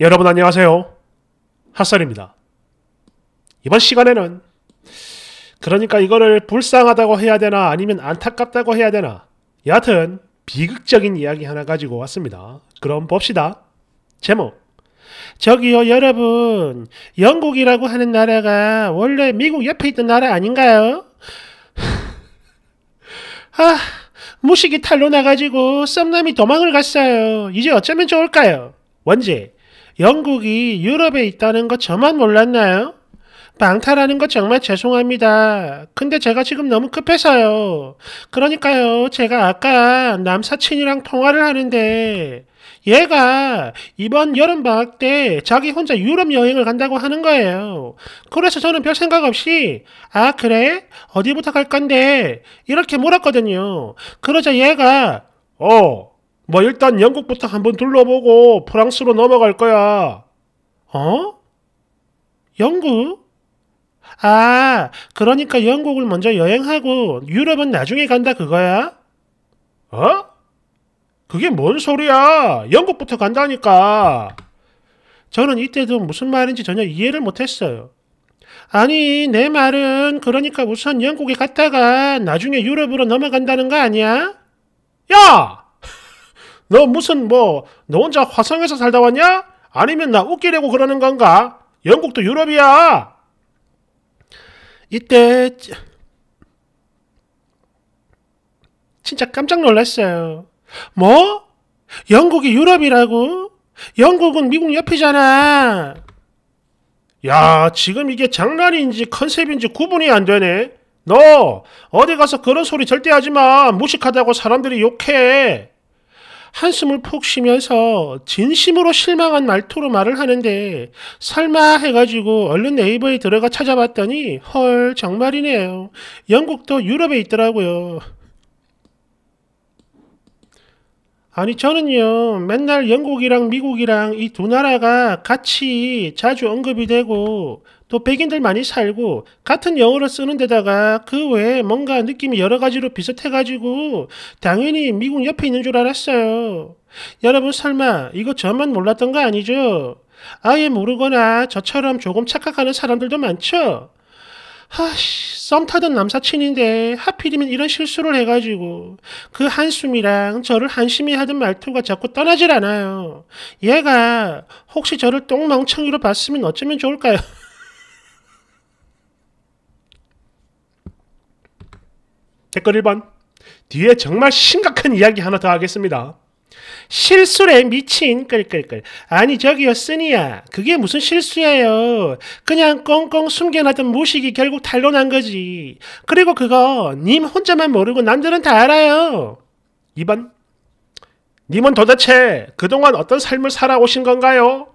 여러분 안녕하세요. 핫설입니다. 이번 시간에는 그러니까 이거를 불쌍하다고 해야 되나 아니면 안타깝다고 해야 되나 여하튼 비극적인 이야기 하나 가지고 왔습니다. 그럼 봅시다. 제목 저기요 여러분 영국이라고 하는 나라가 원래 미국 옆에 있던 나라 아닌가요? 아 무식이 탈로 나가지고 썸남이 도망을 갔어요. 이제 어쩌면 좋을까요? 원제 영국이 유럽에 있다는 것 저만 몰랐나요? 방탈하는 것 정말 죄송합니다. 근데 제가 지금 너무 급해서요. 그러니까요, 제가 아까 남사친이랑 통화를 하는데, 얘가 이번 여름방학 때 자기 혼자 유럽 여행을 간다고 하는 거예요. 그래서 저는 별 생각 없이, 아, 그래? 어디부터 갈 건데? 이렇게 물었거든요. 그러자 얘가, 어, 뭐 일단 영국부터 한번 둘러보고 프랑스로 넘어갈 거야. 어? 영국? 아, 그러니까 영국을 먼저 여행하고 유럽은 나중에 간다 그거야? 어? 그게 뭔 소리야? 영국부터 간다니까. 저는 이때도 무슨 말인지 전혀 이해를 못했어요. 아니, 내 말은 그러니까 우선 영국에 갔다가 나중에 유럽으로 넘어간다는 거 아니야? 야! 너 무슨 뭐 너 혼자 화성에서 살다 왔냐? 아니면 나 웃기려고 그러는 건가? 영국도 유럽이야. 이때 진짜 깜짝 놀랐어요. 뭐? 영국이 유럽이라고? 영국은 미국 옆이잖아. 야, 지금 이게 장난인지 컨셉인지 구분이 안 되네. 너 어디 가서 그런 소리 절대 하지 마. 무식하다고 사람들이 욕해. 한숨을 푹 쉬면서 진심으로 실망한 말투로 말을 하는데 설마 해가지고 얼른 네이버에 들어가 찾아봤더니 헐 정말이네요. 영국도 유럽에 있더라고요. 아니 저는요 맨날 영국이랑 미국이랑 이 두 나라가 같이 자주 언급이 되고 또 백인들 많이 살고 같은 영어를 쓰는 데다가 그 외에 뭔가 느낌이 여러 가지로 비슷해가지고 당연히 미국 옆에 있는 줄 알았어요. 여러분 설마 이거 저만 몰랐던 거 아니죠? 아예 모르거나 저처럼 조금 착각하는 사람들도 많죠? 하씨, 썸 타던 남사친인데 하필이면 이런 실수를 해가지고 그 한숨이랑 저를 한심히 하던 말투가 자꾸 떠나질 않아요. 얘가 혹시 저를 똥멍청이로 봤으면 어쩌면 좋을까요? 댓글 1번. 뒤에 정말 심각한 이야기 하나 더 하겠습니다. 실수래 미친 끌끌끌 아니 저기요 쓰니야 그게 무슨 실수예요 그냥 꽁꽁 숨겨놨던 무식이 결국 탄로난 거지 그리고 그거 님 혼자만 모르고 남들은 다 알아요 2번 님은 도대체 그동안 어떤 삶을 살아오신 건가요?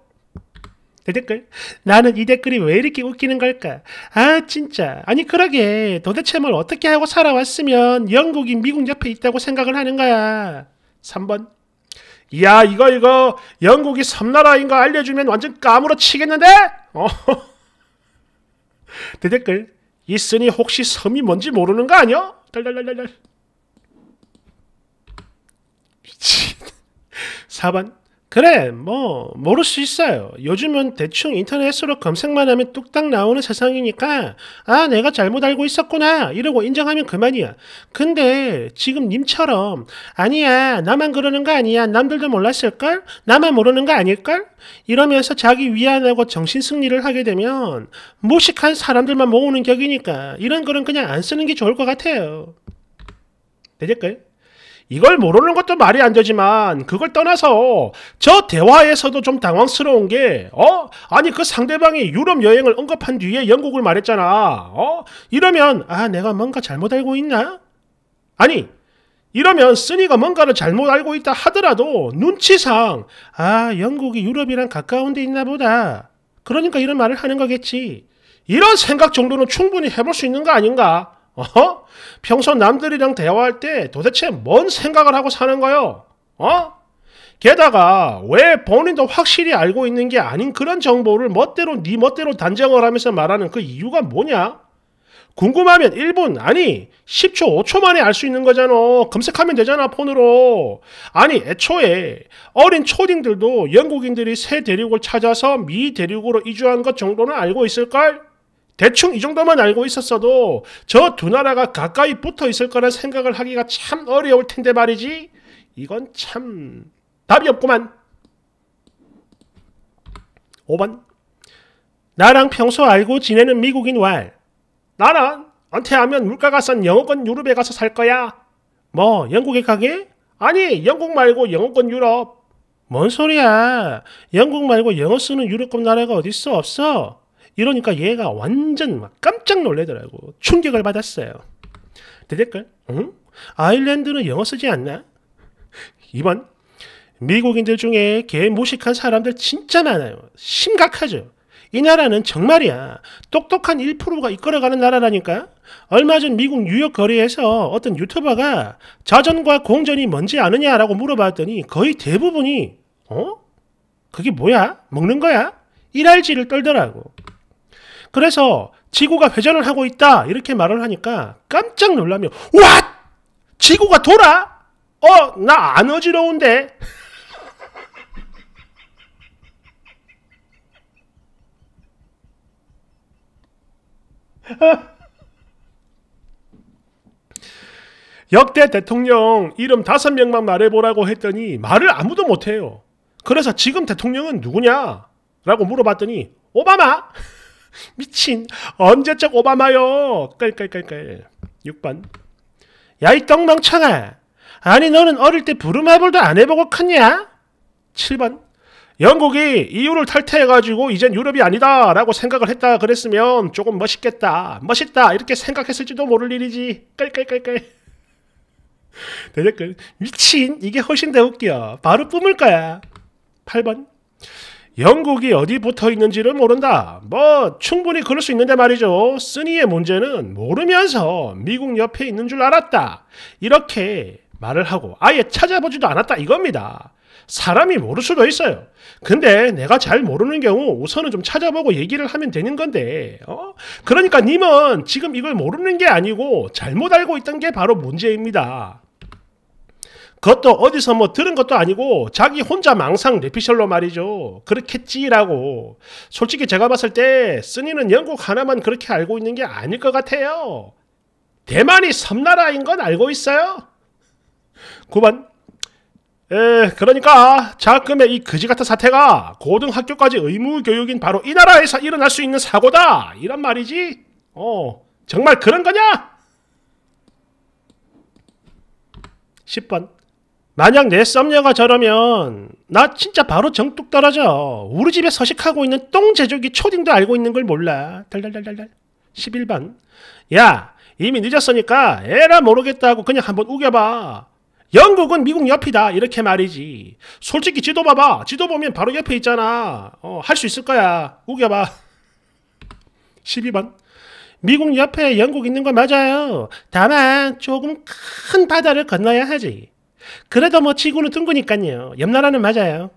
대댓글? 나는 이 댓글이 왜 이렇게 웃기는 걸까? 아, 진짜. 아니, 그러게. 도대체 뭘 어떻게 하고 살아왔으면 영국이 미국 옆에 있다고 생각을 하는 거야. 3번. 야, 이거, 이거. 영국이 섬나라인 거 알려주면 완전 까무러 치겠는데? 어. 대댓글. 있으니 혹시 섬이 뭔지 모르는 거 아니야? 달달달달달. 미친. 4번. 그래, 뭐, 모를 수 있어요. 요즘은 대충 인터넷으로 검색만 하면 뚝딱 나오는 세상이니까, 아, 내가 잘못 알고 있었구나. 이러고 인정하면 그만이야. 근데, 지금 님처럼, 아니야, 나만 그러는 거 아니야. 남들도 몰랐을걸? 나만 모르는 거 아닐걸? 이러면서 자기 위안하고 정신 승리를 하게 되면, 무식한 사람들만 모으는 격이니까, 이런 글은 그냥 안 쓰는 게 좋을 것 같아요. 되실까요? 이걸 모르는 것도 말이 안 되지만 그걸 떠나서 저 대화에서도 좀 당황스러운 게 어? 아니 그 상대방이 유럽 여행을 언급한 뒤에 영국을 말했잖아. 어? 이러면 아 내가 뭔가 잘못 알고 있나? 아니 이러면 쓰니가 뭔가를 잘못 알고 있다 하더라도 눈치상 아 영국이 유럽이랑 가까운 데 있나 보다. 그러니까 이런 말을 하는 거겠지. 이런 생각 정도는 충분히 해볼 수 있는 거 아닌가? 어? 평소 남들이랑 대화할 때 도대체 뭔 생각을 하고 사는 거요? 어? 게다가 왜 본인도 확실히 알고 있는 게 아닌 그런 정보를 멋대로 네 멋대로 단정을 하면서 말하는 그 이유가 뭐냐? 궁금하면 1분 아니 10초 5초 만에 알 수 있는 거잖아 검색하면 되잖아 폰으로 아니 애초에 어린 초딩들도 영국인들이 새 대륙을 찾아서 미 대륙으로 이주한 것 정도는 알고 있을걸? 대충 이 정도만 알고 있었어도 저 두 나라가 가까이 붙어 있을 거란 생각을 하기가 참 어려울 텐데 말이지. 이건 참 답이 없구만. 5번 나랑 평소 알고 지내는 미국인 왈 나는 은퇴하면 물가가 싼 영어권 유럽에 가서 살 거야. 뭐 영국에 가게? 아니 영국 말고 영어권 유럽. 뭔 소리야. 영국 말고 영어 쓰는 유럽권 나라가 어딨어 없어. 이러니까 얘가 완전 막 깜짝 놀래더라고. 충격을 받았어요. 대댓글, 응? 아일랜드는 영어 쓰지 않나? 2번, 미국인들 중에 개 무식한 사람들 진짜 많아요. 심각하죠. 이 나라는 정말이야. 똑똑한 1%가 이끌어가는 나라라니까. 얼마 전 미국 뉴욕 거리에서 어떤 유튜버가 자전과 공전이 뭔지 아느냐라고 물어봤더니 거의 대부분이 어? 그게 뭐야? 먹는 거야? 일할지를 떨더라고. 그래서 지구가 회전을 하고 있다 이렇게 말을 하니까 깜짝 놀라며 와 지구가 돌아? 어나 안 어지러운데 역대 대통령 이름 다섯 명만 말해보라고 했더니 말을 아무도 못해요. 그래서 지금 대통령은 누구냐? 라고 물어봤더니 오바마! 미친 언제적 오바마요 깔깔깔깔 6번 야이 똥멍청아 아니 너는 어릴 때 부루마블도 안 해보고 컸냐? 7번 영국이 이 u 를 탈퇴해가지고 이젠 유럽이 아니다 라고 생각을 했다 그랬으면 조금 멋있겠다 멋있다 이렇게 생각했을지도 모를 일이지 깔깔깔깔 대댓글 미친 이게 훨씬 더 웃겨 바로 뿜을 거야 8번 영국이 어디 붙어 있는지를 모른다. 뭐 충분히 그럴 수 있는데 말이죠. 쓰니의 문제는 모르면서 미국 옆에 있는 줄 알았다. 이렇게 말을 하고 아예 찾아보지도 않았다 이겁니다. 사람이 모를 수도 있어요. 근데 내가 잘 모르는 경우 우선은 좀 찾아보고 얘기를 하면 되는 건데, 어? 그러니까 님은 지금 이걸 모르는 게 아니고 잘못 알고 있던 게 바로 문제입니다. 그것도 어디서 뭐 들은 것도 아니고 자기 혼자 망상 뇌피셜로 말이죠. 그렇겠지라고. 솔직히 제가 봤을 때 쓰니는 영국 하나만 그렇게 알고 있는 게 아닐 것 같아요. 대만이 섬나라인 건 알고 있어요. 9번 에, 그러니까 자금의 이 거지 같은 사태가 고등학교까지 의무 교육인 바로 이 나라에서 일어날 수 있는 사고다 이런 말이지. 어, 정말 그런 거냐? 10번 만약 내 썸녀가 저러면 나 진짜 바로 정뚝 떨어져. 우리 집에 서식하고 있는 똥 제조기 초딩도 알고 있는 걸 몰라. 달달달달달. 11번. 야, 이미 늦었으니까 에라 모르겠다고 그냥 한번 우겨봐. 영국은 미국 옆이다. 이렇게 말이지. 솔직히 지도 봐봐. 지도 보면 바로 옆에 있잖아. 어, 할 수 있을 거야. 우겨봐. 12번. 미국 옆에 영국 있는 거 맞아요. 다만 조금 큰 바다를 건너야 하지. 그래도 뭐 지구는 둥그니까요. 옆 나라는 맞아요.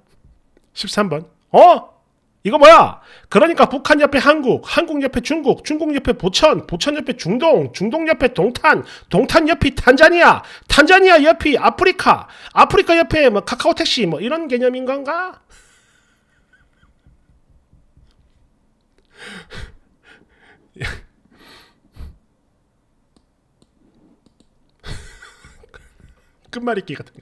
13번. 어? 이거 뭐야? 그러니까 북한 옆에 한국, 한국 옆에 중국, 중국 옆에 보천, 보천 옆에 중동, 중동 옆에 동탄, 동탄 옆이 탄자니아, 탄자니아 옆이 아프리카, 아프리카 옆에 뭐 카카오 택시 뭐 이런 개념인 건가? 끝말잇기 같은 거.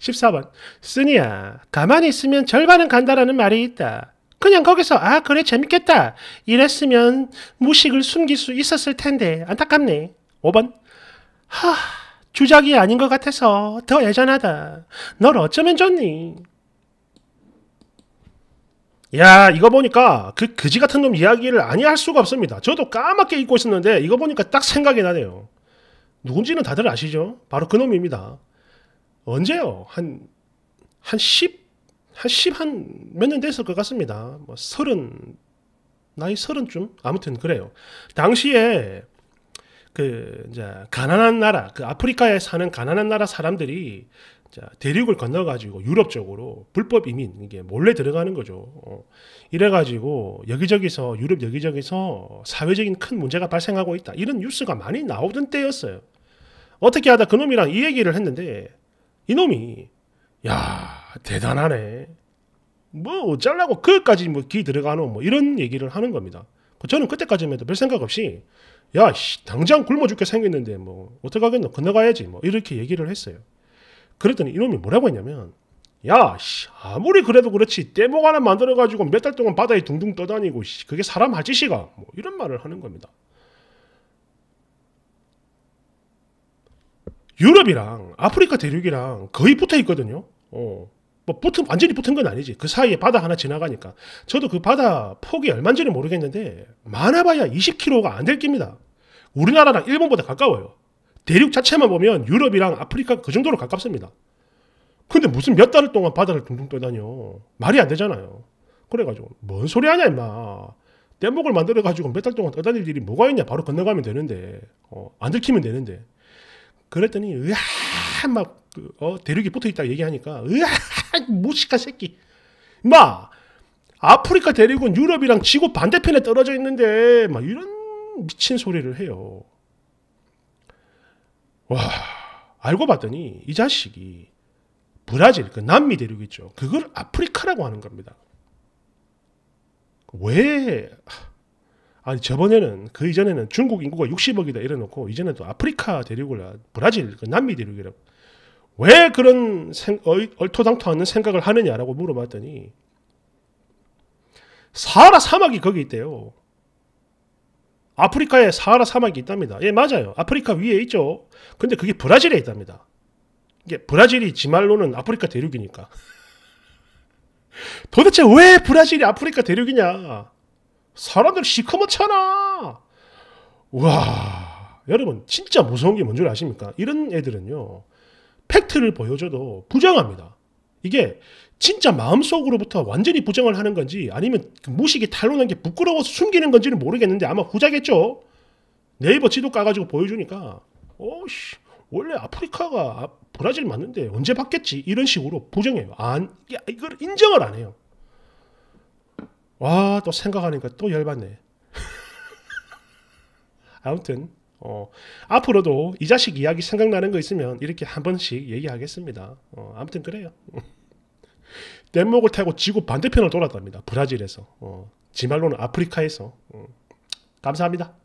14번. 쓰니야, 가만히 있으면 절반은 간다라는 말이 있다. 그냥 거기서, 아, 그래, 재밌겠다. 이랬으면 무식을 숨길 수 있었을 텐데, 안타깝네. 5번. 하, 주작이 아닌 것 같아서 더애잔하다널 어쩌면 좋니? 야, 이거 보니까 그 그지 같은 놈 이야기를 아니 할 수가 없습니다. 저도 까맣게 잊고 있었는데, 이거 보니까 딱 생각이 나네요. 누군지는 다들 아시죠? 바로 그놈입니다. 언제요? 한, 한 10? 한 10, 한몇 년 됐을 것 같습니다. 뭐, 서른, 나이 서른쯤? 아무튼 그래요. 당시에, 그, 이제, 가난한 나라, 그 아프리카에 사는 가난한 나라 사람들이 자, 대륙을 건너가지고 유럽 쪽으로 불법 이민, 이게 몰래 들어가는 거죠. 어, 이래가지고 여기저기서, 유럽 여기저기서 사회적인 큰 문제가 발생하고 있다. 이런 뉴스가 많이 나오던 때였어요. 어떻게 하다 그놈이랑 이 얘기를 했는데, 이놈이, 야, 대단하네. 뭐 어쩌려고 그까지 뭐기 들어가노 뭐 이런 얘기를 하는 겁니다. 그 저는 그때까지만 해도 별 생각 없이 야, 씨, 당장 굶어 죽게 생겼는데 뭐 어떡하겠노 건너가야지 뭐 이렇게 얘기를 했어요. 그랬더니 이놈이 뭐라고 했냐면 야, 씨, 아무리 그래도 그렇지 떼목 하나 만들어가지고 몇 달 동안 바다에 둥둥 떠다니고 씨, 그게 사람 할 짓이가 뭐 이런 말을 하는 겁니다. 유럽이랑 아프리카 대륙이랑 거의 붙어 있거든요. 어. 뭐 붙은 완전히 붙은 건 아니지. 그 사이에 바다 하나 지나가니까. 저도 그 바다 폭이 얼마인지는 모르겠는데 많아봐야 20km가 안 될 겁니다. 우리나라랑 일본보다 가까워요. 대륙 자체만 보면 유럽이랑 아프리카 그 정도로 가깝습니다. 근데 무슨 몇 달 동안 바다를 둥둥 떠다녀. 말이 안 되잖아요. 그래가지고 뭔 소리 하냐 임마. 뗏목을 만들어가지고 몇 달 동안 떠다닐 일이 뭐가 있냐. 바로 건너가면 되는데. 어, 안 들키면 되는데. 그랬더니 으아 막 그, 어, 대륙이 붙어있다 얘기하니까 으아 무식한 새끼. 임마 아프리카 대륙은 유럽이랑 지구 반대편에 떨어져 있는데 막 이런 미친 소리를 해요. 와, 알고 봤더니 이 자식이 브라질, 그 남미 대륙 있죠. 그걸 아프리카라고 하는 겁니다. 왜, 아니, 저번에는, 그 이전에는 중국 인구가 60억이다 이래놓고, 이제는 또 아프리카 대륙을, 브라질, 그 남미 대륙이라고. 왜 그런 생, 얼토당토 않는 생각을 하느냐라고 물어봤더니, 사하라 사막이 거기 있대요. 아프리카에 사하라 사막이 있답니다. 예, 맞아요. 아프리카 위에 있죠. 근데 그게 브라질에 있답니다. 이게 브라질이 지말로는 아프리카 대륙이니까. 도대체 왜 브라질이 아프리카 대륙이냐? 사람들 시커멓잖아. 와, 여러분 진짜 무서운 게 뭔 줄 아십니까? 이런 애들은요. 팩트를 보여줘도 부정합니다. 이게 진짜 마음속으로부터 완전히 부정을 하는 건지 아니면 그 무식이 탄로난 게 부끄러워서 숨기는 건지는 모르겠는데 아마 후자겠죠. 네이버 지도 까가지고 보여주니까 어씨 원래 아프리카가 아, 브라질 맞는데 언제 받겠지 이런 식으로 부정해요. 안 이걸 인정을 안 해요. 와 또 생각하니까 또 열받네. 아무튼 어, 앞으로도 이 자식 이야기 생각나는 거 있으면 이렇게 한 번씩 얘기하겠습니다. 어, 아무튼 그래요. 뗏목을 타고 지구 반대편을 돌았답니다. 브라질에서. 어, 지말로는 아프리카에서. 어, 감사합니다.